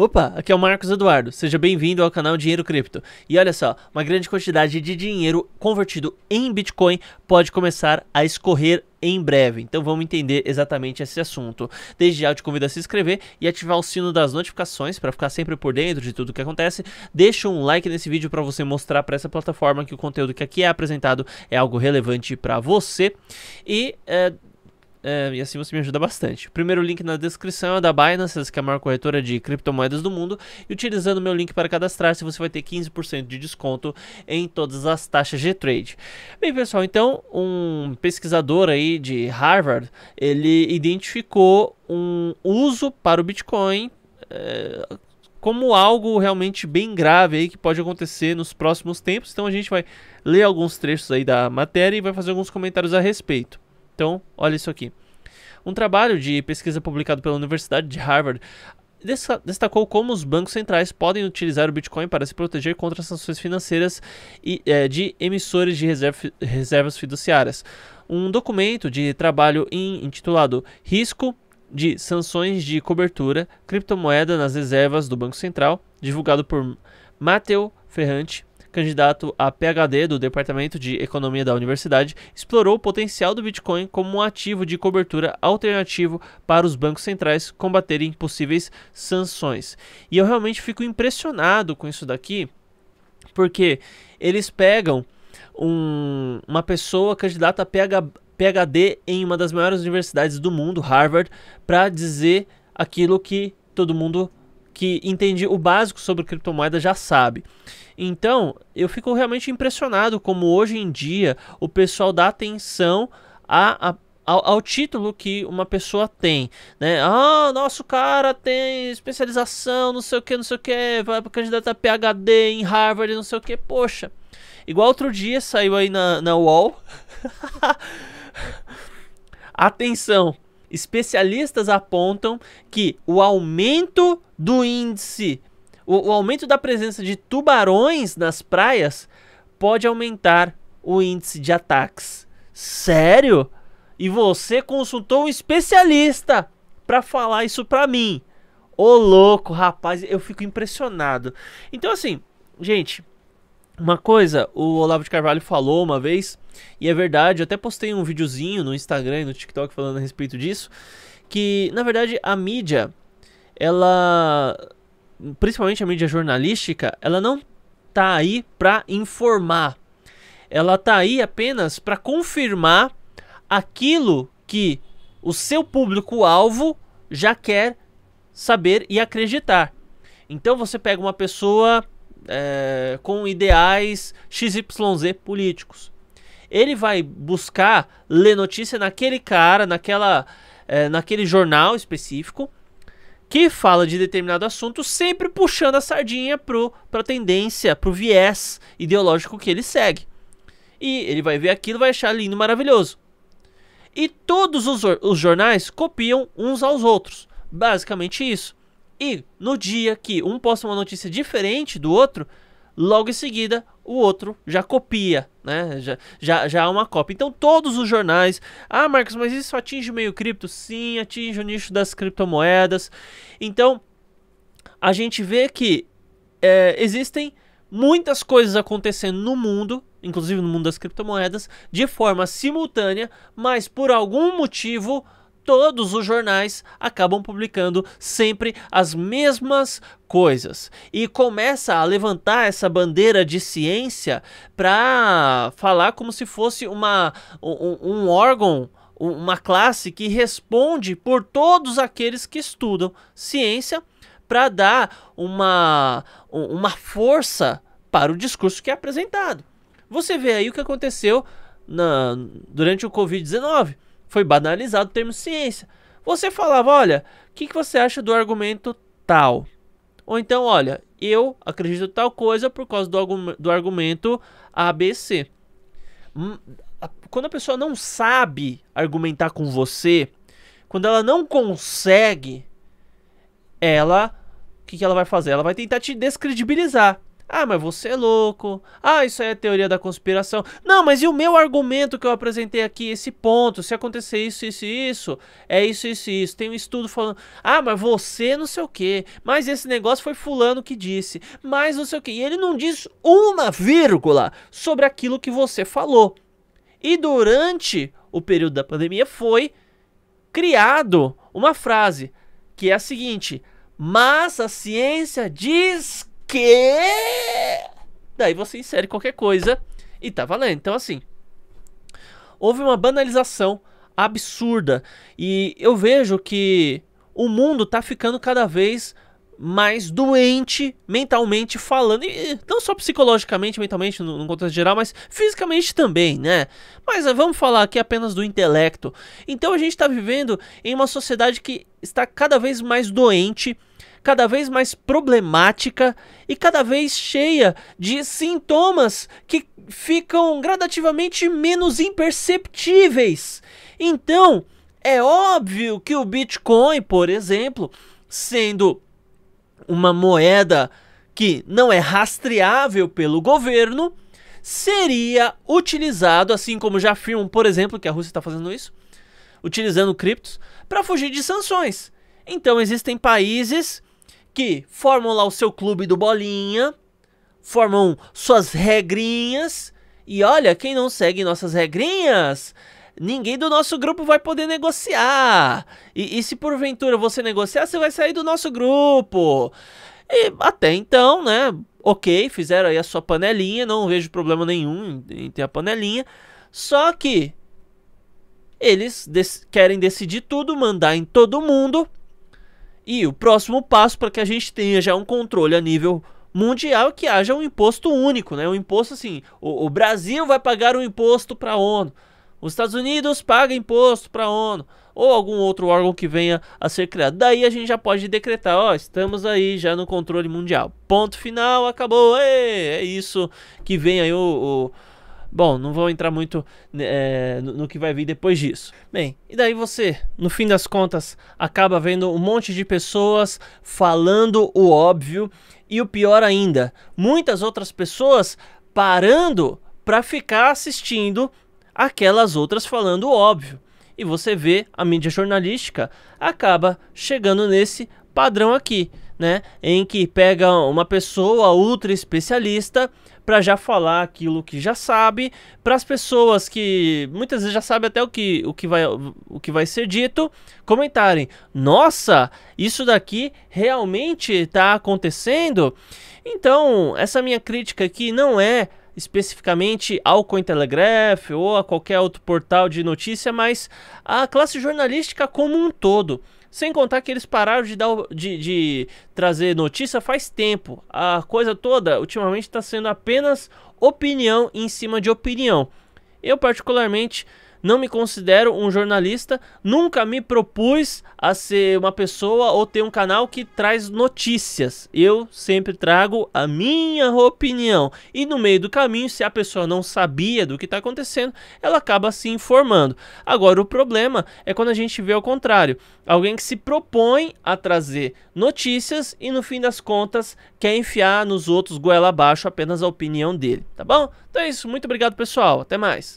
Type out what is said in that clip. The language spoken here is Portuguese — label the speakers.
Speaker 1: Opa, aqui é o Marcos Eduardo. Seja bem-vindo ao canal Dinheiro Cripto. E olha só, uma grande quantidade de dinheiro convertido em Bitcoin pode começar a escorrer em breve. Então vamos entender exatamente esse assunto. Desde já eu te convido a se inscrever e ativar o sino das notificações para ficar sempre por dentro de tudo o que acontece. Deixa um like nesse vídeo para você mostrar para essa plataforma que o conteúdo que aqui é apresentado é algo relevante para você. E é, é, e assim você me ajuda bastante. O primeiro link na descrição é da Binance, que é a maior corretora de criptomoedas do mundo. E utilizando meu link para cadastrar-se, você vai ter 15% de desconto em todas as taxas de trade. Bem, pessoal, então um pesquisador aí de Harvard, ele identificou um uso para o Bitcoin é, como algo realmente bem grave aí que pode acontecer nos próximos tempos. Então a gente vai ler alguns trechos aí da matéria e vai fazer alguns comentários a respeito. Então, olha isso aqui. Um trabalho de pesquisa publicado pela Universidade de Harvard destacou como os bancos centrais podem utilizar o Bitcoin para se proteger contra sanções financeiras e, é, de emissores de reserva, reservas fiduciárias. Um documento de trabalho in, intitulado Risco de Sanções de Cobertura Criptomoeda nas Reservas do Banco Central, divulgado por Matteo Ferrante, candidato a PhD do Departamento de Economia da Universidade, explorou o potencial do Bitcoin como um ativo de cobertura alternativo para os bancos centrais combaterem possíveis sanções. E eu realmente fico impressionado com isso daqui, porque eles pegam um, uma pessoa candidata a PhD em uma das maiores universidades do mundo, Harvard, para dizer aquilo que todo mundo que entende o básico sobre criptomoeda já sabe. Então, eu fico realmente impressionado como hoje em dia o pessoal dá atenção a, a ao, ao, título que uma pessoa tem, né? Ah, nosso cara tem especialização, não sei o que, não sei o que, vai para candidato a PhD em Harvard, não sei o que, poxa. Igual outro dia saiu aí na, na UOL. Atenção, especialistas apontam que o aumento do índice, o, o aumento da presença de tubarões nas praias pode aumentar o índice de ataques. Sério? E você consultou um especialista para falar isso para mim? Ô louco, rapaz, eu fico impressionado. Então assim, gente, uma coisa, o Olavo de Carvalho falou uma vez, e é verdade, eu até postei um videozinho no Instagram e no TikTok falando a respeito disso, que na verdade a mídia, ela, principalmente a mídia jornalística, ela não tá aí para informar. Ela tá aí apenas para confirmar aquilo que o seu público-alvo já quer saber e acreditar. Então você pega uma pessoa é, com ideais XYZ políticos. Ele vai buscar ler notícia naquele cara, naquela, é, naquele jornal específico que fala de determinado assunto, sempre puxando a sardinha para a tendência, para o viés ideológico que ele segue. E ele vai ver aquilo vai achar lindo, maravilhoso. E todos os, os jornais copiam uns aos outros. Basicamente isso. E no dia que um posta uma notícia diferente do outro, logo em seguida o outro já copia, né? Já, já, já há é uma cópia. Então todos os jornais. Ah, Marcos, mas isso atinge o meio cripto? Sim, atinge o nicho das criptomoedas. Então a gente vê que é, existem muitas coisas acontecendo no mundo, inclusive no mundo das criptomoedas, de forma simultânea, mas por algum motivo todos os jornais acabam publicando sempre as mesmas coisas e começa a levantar essa bandeira de ciência para falar como se fosse uma, um, um órgão uma classe que responde por todos aqueles que estudam ciência para dar uma, uma força para o discurso que é apresentado. Você vê aí o que aconteceu na, durante o Covid-19. Foi banalizado o termo ciência. Você falava, olha, o que, que você acha do argumento tal? Ou então, olha, eu acredito tal coisa por causa do, do argumento ABC. Hum, quando a pessoa não sabe argumentar com você, quando ela não consegue, ela. O que, que ela vai fazer? Ela vai tentar te descredibilizar. Ah, mas você é louco. Ah, isso aí é teoria da conspiração. Não, mas e o meu argumento que eu apresentei aqui, esse ponto, se acontecer isso, isso e isso, é isso, isso e isso. Tem um estudo falando, ah, mas você não sei o que, mas esse negócio foi fulano que disse, mas não sei o que. E ele não diz uma vírgula sobre aquilo que você falou. E durante o período da pandemia foi criado uma frase que é a seguinte: mas a ciência diz quê? Daí você insere qualquer coisa e tá valendo. Então, assim, houve uma banalização absurda. E eu vejo que o mundo tá ficando cada vez mais doente mentalmente falando, e não só psicologicamente, mentalmente, no, no contexto geral, mas fisicamente também, né? Mas eh, vamos falar aqui apenas do intelecto. Então a gente está vivendo em uma sociedade que está cada vez mais doente cada vez mais problemática e cada vez cheia de sintomas que ficam gradativamente menos imperceptíveis. Então, é óbvio que o Bitcoin, por exemplo, sendo uma moeda que não é rastreável pelo governo, seria utilizado, assim como já afirmam, por exemplo, que a Rússia está fazendo isso, utilizando criptos, para fugir de sanções. Então existem países que formam lá o seu clube do bolinha, formam suas regrinhas. E olha, quem não segue nossas regrinhas, ninguém do nosso grupo vai poder negociar. E, e se porventura você negociar, você vai sair do nosso grupo. E até então, né? Ok, fizeram aí a sua panelinha, não vejo problema nenhum em ter a panelinha. Só que eles querem decidir tudo, mandar em todo mundo. E o próximo passo para que a gente tenha já um controle a nível mundial é que haja um imposto único, né? Um imposto assim, o, o Brasil vai pagar um imposto para a ONU, os Estados Unidos pagam imposto para a ONU ou algum outro órgão que venha a ser criado. Daí a gente já pode decretar, ó, estamos aí já no controle mundial. Ponto final, acabou. Ei, é isso que vem aí o, o Bom, não vou entrar muito né, é, no, no que vai vir depois disso. Bem, e daí você, no fim das contas, acaba vendo um monte de pessoas falando o óbvio e o pior ainda, muitas outras pessoas parando para ficar assistindo aquelas outras falando o óbvio. E você vê a mídia jornalística acaba chegando nesse padrão aqui né, em que pega uma pessoa ultra especialista para já falar aquilo que já sabe, para as pessoas que muitas vezes já sabem até o que, o, que vai, o que vai ser dito, comentarem: "Nossa, isso daqui realmente está acontecendo?". Então, essa minha crítica aqui não é especificamente ao Cointelegraph ou a qualquer outro portal de notícia, mas à classe jornalística como um todo. Sem contar que eles pararam de, dar, de, de trazer notícia faz tempo. A coisa toda, ultimamente, está sendo apenas opinião em cima de opinião. Eu, particularmente não me considero um jornalista, nunca me propus a ser uma pessoa ou ter um canal que traz notícias. Eu sempre trago a minha opinião. E no meio do caminho, se a pessoa não sabia do que está acontecendo, ela acaba se informando. Agora, o problema é quando a gente vê ao contrário: alguém que se propõe a trazer notícias e no fim das contas quer enfiar nos outros goela abaixo apenas a opinião dele, tá bom? Então é isso, muito obrigado pessoal, até mais.